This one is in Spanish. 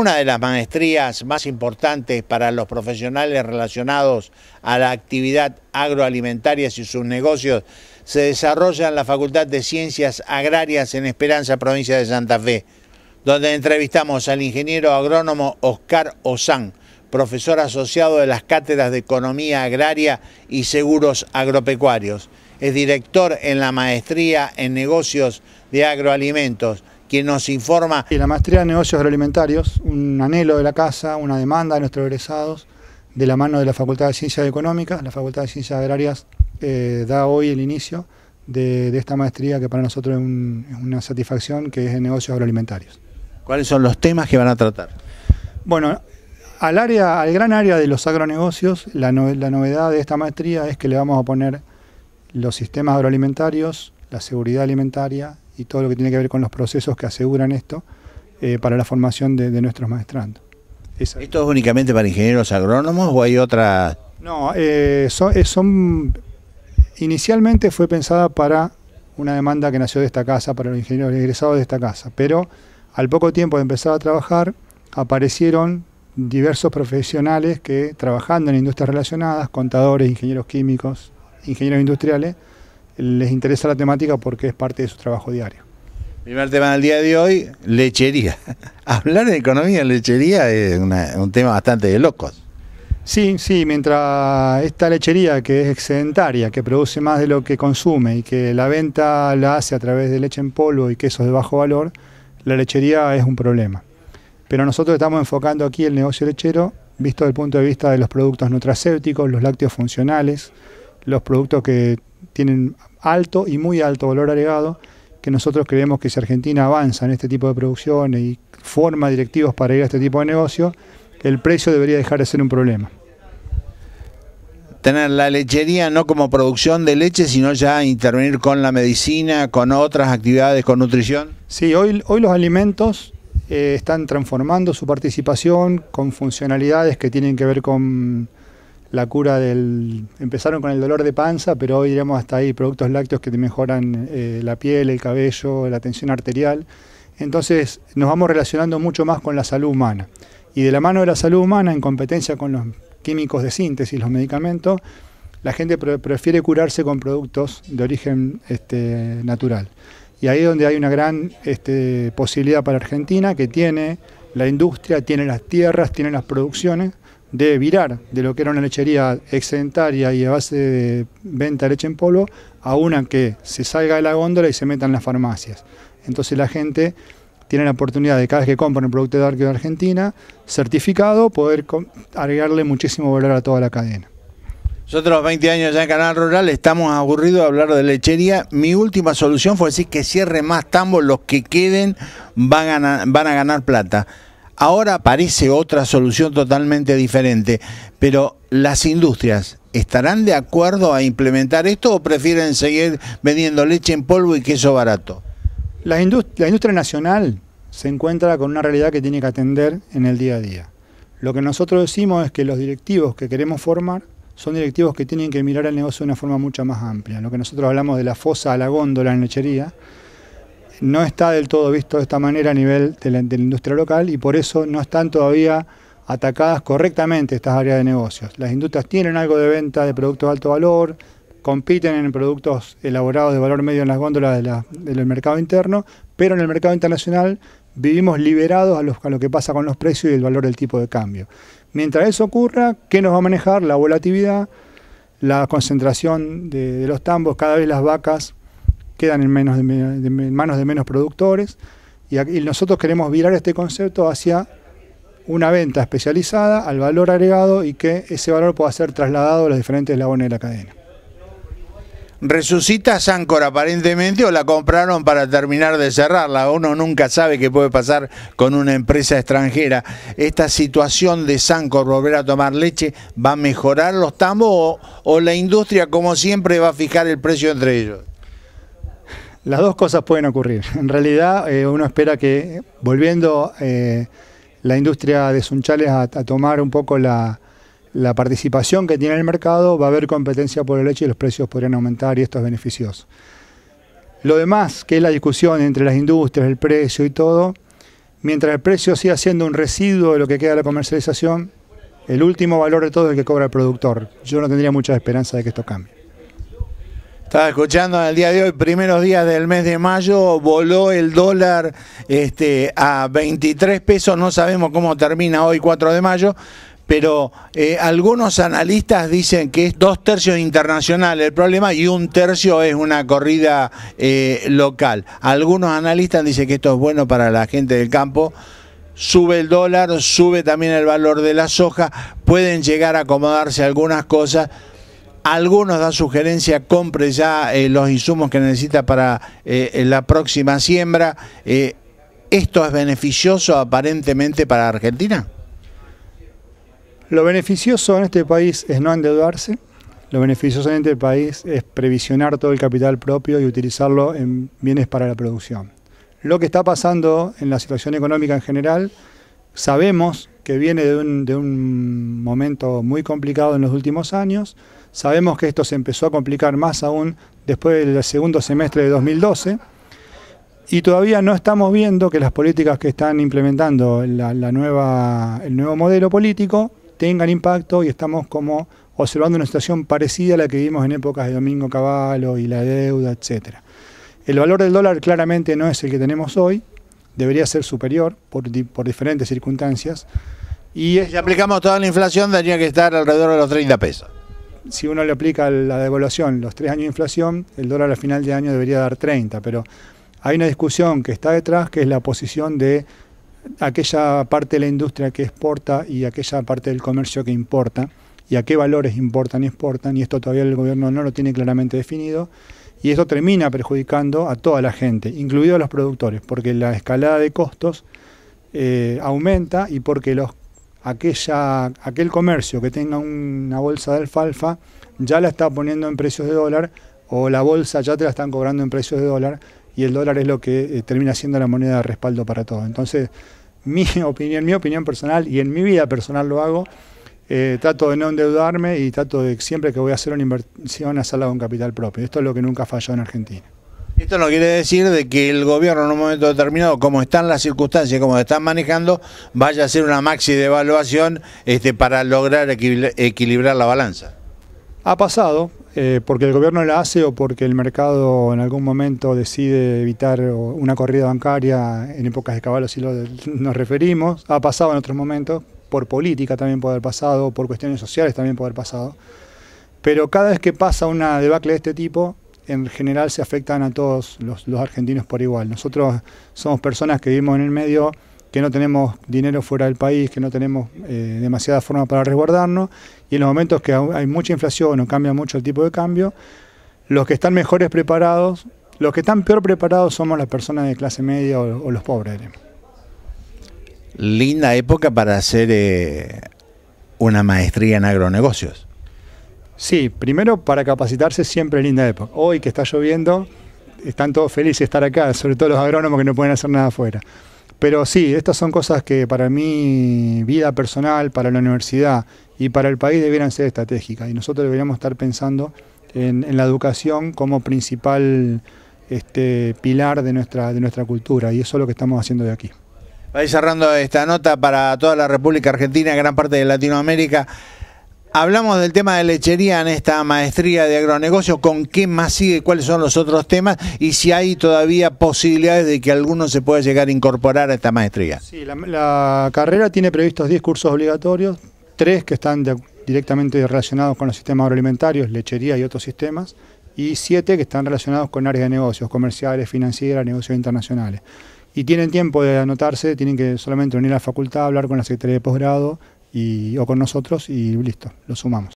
una de las maestrías más importantes para los profesionales relacionados a la actividad agroalimentaria y sus negocios, se desarrolla en la Facultad de Ciencias Agrarias en Esperanza, provincia de Santa Fe, donde entrevistamos al ingeniero agrónomo Oscar Ozán, profesor asociado de las cátedras de Economía Agraria y Seguros Agropecuarios. Es director en la maestría en negocios de agroalimentos quien nos informa. Y la maestría de negocios agroalimentarios, un anhelo de la casa, una demanda de nuestros egresados, de la mano de la Facultad de Ciencias Económicas, la Facultad de Ciencias Agrarias eh, da hoy el inicio de, esta maestría que para nosotros es, una satisfacción, que es de negocios agroalimentarios. ¿Cuáles son los temas que van a tratar? Bueno, al, área, al gran área de los agronegocios, la novedad de esta maestría es que le vamos a poner los sistemas agroalimentarios, la seguridad alimentaria, y todo lo que tiene que ver con los procesos que aseguran esto eh, para la formación de, nuestros maestrandos. ¿Esto es únicamente para ingenieros agrónomos o hay otra...? No, eh, eh, son, inicialmente fue pensada para una demanda que nació de esta casa, para los ingenieros egresados de esta casa, pero al poco tiempo de empezar a trabajar aparecieron diversos profesionales que trabajando en industrias relacionadas, contadores, ingenieros químicos, ingenieros industriales, les interesa la temática porque es parte de su trabajo diario. Primer tema del día de hoy, lechería. Hablar de economía en lechería es un tema bastante de locos. Sí, sí, mientras esta lechería que es excedentaria, que produce más de lo que consume y que la venta la hace a través de leche en polvo y quesos de bajo valor, la lechería es un problema. Pero nosotros estamos enfocando aquí el negocio lechero visto desde el punto de vista de los productos nutracéuticos, los lácteos funcionales, los productos que tienen alto y muy alto valor agregado, que nosotros creemos que si Argentina avanza en este tipo de producciones y forma directivos para ir a este tipo de negocio, el precio debería dejar de ser un problema tener la lechería no como producción de leche, sino ya intervenir con la medicina, con otras actividades, con nutrición? Sí, hoy, hoy los alimentos eh, están transformando su participación con funcionalidades que tienen que ver con la cura del... Empezaron con el dolor de panza, pero hoy iremos hasta ahí, productos lácteos que te mejoran eh, la piel, el cabello, la tensión arterial. Entonces nos vamos relacionando mucho más con la salud humana. Y de la mano de la salud humana, en competencia con los químicos de síntesis, los medicamentos, la gente prefiere curarse con productos de origen este, natural. Y ahí es donde hay una gran este, posibilidad para Argentina, que tiene la industria, tiene las tierras, tiene las producciones de virar de lo que era una lechería excedentaria y a base de venta de leche en polvo a una que se salga de la góndola y se meta en las farmacias. Entonces la gente tiene la oportunidad de cada vez que compran un producto de Arqueo de Argentina, certificado, poder agregarle muchísimo valor a toda la cadena. Nosotros 20 años ya en Canal Rural estamos aburridos de hablar de lechería. Mi última solución fue decir que cierre más tambos, los que queden van a ganar plata. Ahora aparece otra solución totalmente diferente, pero las industrias ¿estarán de acuerdo a implementar esto o prefieren seguir vendiendo leche en polvo y queso barato? La, industria nacional se encuentra con una realidad que tiene que atender en el día a día. Lo que nosotros decimos es que los directivos que queremos formar son directivos que tienen que mirar al negocio de una forma mucho más amplia. Lo que nosotros hablamos de la fosa a la góndola en lechería, no está del todo visto de esta manera a nivel de la, industria local y por eso no están todavía atacadas correctamente estas áreas de negocios. Las industrias tienen algo de venta de productos de alto valor, compiten en productos elaborados de valor medio en las góndolas del mercado interno, pero en el mercado internacional vivimos liberados a, lo que pasa con los precios y el valor del tipo de cambio. Mientras eso ocurra, ¿qué nos va a manejar? La volatilidad, la concentración de, de los tambos, cada vez las vacas quedan en, manos de menos productores y, nosotros queremos virar este concepto hacia una venta especializada al valor agregado y que ese valor pueda ser trasladado a los diferentes eslabones de la cadena. ¿Resucita Sancor aparentemente o la compraron para terminar de cerrarla? Uno nunca sabe qué puede pasar con una empresa extranjera. ¿Esta situación de Sancor volver a tomar leche va a mejorar los tambos o la industria como siempre va a fijar el precio entre ellos? Las dos cosas pueden ocurrir. En realidad, eh, uno espera que, volviendo eh, la industria de Sunchales a, tomar un poco la, participación que tiene en el mercado, va a haber competencia por el leche y los precios podrían aumentar y esto es beneficioso. Lo demás, que es la discusión entre las industrias, el precio y todo, mientras el precio siga siendo un residuo de lo que queda de la comercialización, el último valor de todo es el que cobra el productor. Yo no tendría mucha esperanza de que esto cambie. Estaba escuchando en el día de hoy, primeros días del mes de mayo, voló el dólar este, a 23 pesos, no sabemos cómo termina hoy 4 de mayo, pero eh, algunos analistas dicen que es dos tercios internacional el problema y un tercio es una corrida eh, local. Algunos analistas dicen que esto es bueno para la gente del campo sube el dólar, sube también el valor de la soja, pueden llegar a acomodarse algunas cosas. Algunos dan sugerencia, compre ya eh, los insumos que necesita para eh, eh, la próxima siembra. ¿Esto es beneficioso aparentemente para Argentina? Lo beneficioso en este país es no endeudarse. Lo beneficioso en este país es previsionar todo el capital propio y utilizarlo en bienes para la producción. Lo que está pasando en la situación económica en general, sabemos que viene de un momento muy complicado en los últimos años. Sabemos que esto se empezó a complicar más aún después del segundo semestre de 2012 y todavía no estamos viendo que las políticas que están implementando la, nueva, el nuevo modelo político tengan impacto y estamos como observando una situación parecida a la que vimos en épocas de Domingo Cavallo y la deuda, etcétera. El valor del dólar claramente no es el que tenemos hoy, debería ser superior por, diferentes circunstancias. Y si aplicamos toda la inflación, tendría que estar alrededor de los 30 pesos si uno le aplica la devaluación, los tres años de inflación, el dólar al final de año debería dar 30, pero hay una discusión que está detrás, que es la posición de aquella parte de la industria que exporta y aquella parte del comercio que importa, y a qué valores importan y exportan, y esto todavía el gobierno no lo tiene claramente definido, y esto termina perjudicando a toda la gente, incluido a los productores, porque la escalada de costos eh, aumenta y porque los aquella, aquel comercio que tenga una bolsa de alfalfa ya la está poniendo en precios de dólar o la bolsa ya te la están cobrando en precios de dólar y el dólar es lo que eh, termina siendo la moneda de respaldo para todo. Entonces, mi opinión, mi opinión personal y en mi vida personal lo hago, eh, trato de no endeudarme y trato de siempre que voy a hacer una inversión hacerla con capital propio. Esto es lo que nunca falló en Argentina. Esto no quiere decir de que el gobierno en un momento determinado, como están las circunstancias, como se están manejando, vaya a hacer una maxi de evaluación este, para lograr equilibrar la balanza. Ha pasado, eh, porque el gobierno la hace o porque el mercado en algún momento decide evitar una corrida bancaria en épocas de caballo, si nos referimos. Ha pasado en otros momentos, por política también puede haber pasado, por cuestiones sociales también puede haber pasado. Pero cada vez que pasa una debacle de este tipo, en general se afectan a todos los, argentinos por igual. Nosotros somos personas que vivimos en el medio, que no tenemos dinero fuera del país, que no tenemos eh, demasiada forma para resguardarnos, y en los momentos que hay mucha inflación o cambia mucho el tipo de cambio, los que están mejores preparados, los que están peor preparados somos las personas de clase media o, los pobres. Linda época para hacer eh, una maestría en agronegocios. Sí, primero para capacitarse siempre en linda época. Hoy que está lloviendo, están todos felices de estar acá, sobre todo los agrónomos que no pueden hacer nada afuera. Pero sí, estas son cosas que para mi vida personal, para la universidad y para el país debieran ser estratégicas. Y nosotros deberíamos estar pensando en, la educación como principal este, pilar de nuestra, de nuestra cultura. Y eso es lo que estamos haciendo de aquí. Vais cerrando esta nota para toda la República Argentina, gran parte de Latinoamérica. Hablamos del tema de lechería en esta maestría de agronegocio, con qué más sigue, cuáles son los otros temas y si hay todavía posibilidades de que alguno se pueda llegar a incorporar a esta maestría. Sí, la, carrera tiene previstos 10 cursos obligatorios, 3 que están directamente relacionados con los sistemas agroalimentarios, lechería y otros sistemas, y 7 que están relacionados con áreas de negocios, comerciales, financieras, negocios internacionales. Y tienen tiempo de anotarse, tienen que solamente unir a la facultad, hablar con la Secretaría de Posgrado, o con nosotros y listo, lo sumamos.